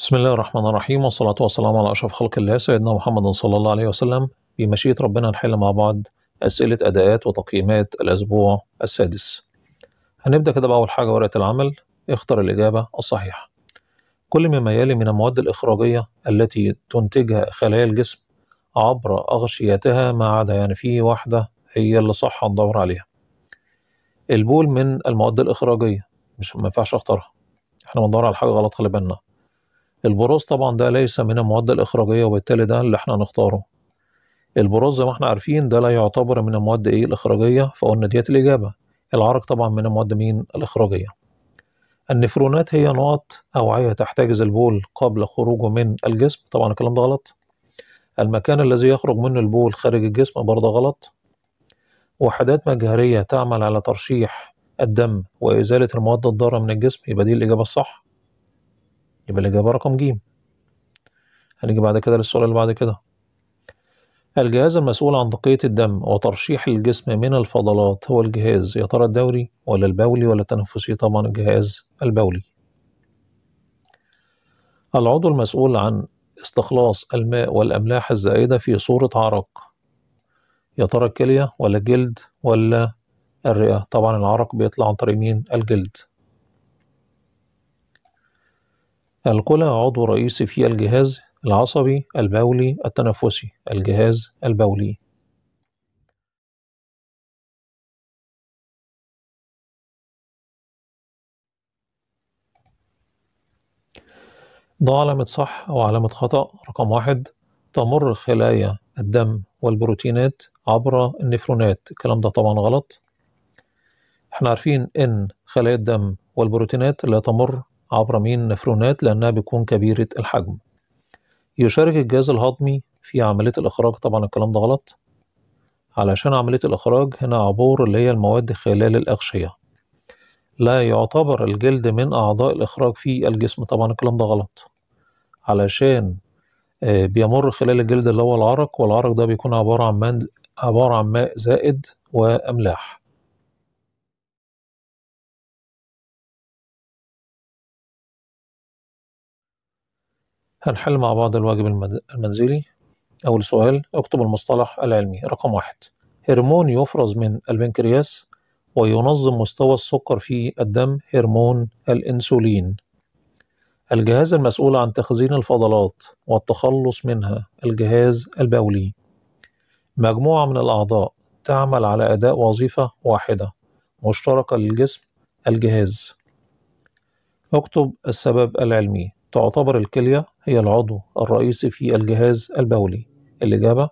بسم الله الرحمن الرحيم والصلاة والسلام على أشرف خلق الله سيدنا محمد صلى الله عليه وسلم بمشيئة ربنا نحل مع بعض أسئلة أداءات وتقييمات الأسبوع السادس هنبدأ كده بأول حاجة ورقة العمل اختر الإجابة الصحيحة كل مما يلي من المواد الإخراجية التي تنتجها خلايا الجسم عبر أغشيتها ما عدا يعني في واحدة هي اللي صح هندور عليها البول من المواد الإخراجية مش ما ينفعش أختارها احنا بندور على حاجة غلط خلي بالنا البروز طبعا ده ليس من المواد الإخراجية وبالتالي ده اللي احنا هنختاره البروز زي ما احنا عارفين ده لا يعتبر من المواد ايه الإخراجية فقلنا ديت الإجابة العرق طبعا من المواد مين الإخراجية النفرونات هي نقط أوعية تحتجز البول قبل خروجه من الجسم طبعا الكلام ده غلط المكان الذي يخرج منه البول خارج الجسم برضه غلط وحدات مجهرية تعمل على ترشيح الدم وإزالة المواد الضارة من الجسم يبقى دي الإجابة الصح يبقى الإجابة رقم ج هنيجي بعد كده للسؤال اللي بعد كده الجهاز المسؤول عن تقية الدم وترشيح الجسم من الفضلات هو الجهاز يا ترى الدوري ولا البولي ولا التنفسي طبعا الجهاز البولي العضو المسؤول عن استخلاص الماء والأملاح الزائدة في صورة عرق يا ترى الكلية ولا الجلد ولا الرئة طبعا العرق بيطلع عن طريق مين الجلد الكلى عضو رئيسي في الجهاز العصبي البولي التنفسي الجهاز البولي ضع علامة صح أو علامة خطأ رقم واحد تمر خلايا الدم والبروتينات عبر النفرونات الكلام ده طبعا غلط احنا عارفين ان خلايا الدم والبروتينات لا تمر عبر مين النفرونات لأنها بتكون كبيرة الحجم يشارك الجهاز الهضمي في عملية الإخراج طبعا الكلام ده غلط علشان عملية الإخراج هنا عبور اللي هي المواد خلال الأغشية لا يعتبر الجلد من أعضاء الإخراج في الجسم طبعا الكلام ده غلط علشان آه، بيمر خلال الجلد اللي هو العرق والعرق ده بيكون عبارة عن عبارة عن ماء زائد وأملاح هنحل مع بعض الواجب المنزلي أول سؤال اكتب المصطلح العلمي رقم واحد هرمون يفرز من البنكرياس وينظم مستوى السكر في الدم هرمون الإنسولين الجهاز المسؤول عن تخزين الفضلات والتخلص منها الجهاز البولي مجموعة من الأعضاء تعمل على أداء وظيفة واحدة مشتركة للجسم الجهاز اكتب السبب العلمي تعتبر الكلية هي العضو الرئيسي في الجهاز البولي الإجابة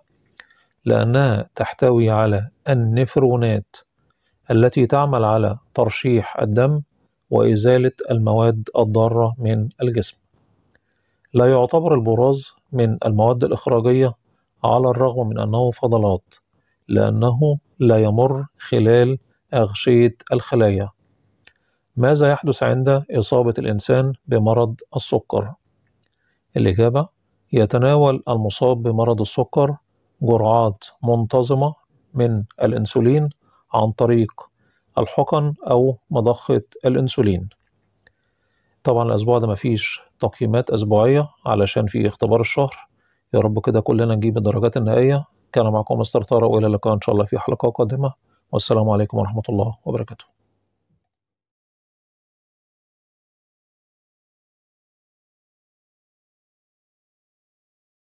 لأنها تحتوي على النفرونات التي تعمل على ترشيح الدم وإزالة المواد الضارة من الجسم لا يعتبر البراز من المواد الإخراجية على الرغم من أنه فضلات لأنه لا يمر خلال أغشية الخلايا ماذا يحدث عند إصابة الإنسان بمرض السكر؟ الإجابة يتناول المصاب بمرض السكر جرعات منتظمة من الأنسولين عن طريق الحقن أو مضخة الأنسولين طبعا الأسبوع ده مفيش تقييمات أسبوعية علشان في اختبار الشهر يا رب كده كلنا نجيب الدرجات النهائية كان معكم مستر طارق وإلى اللقاء إن شاء الله في حلقة قادمة والسلام عليكم ورحمة الله وبركاته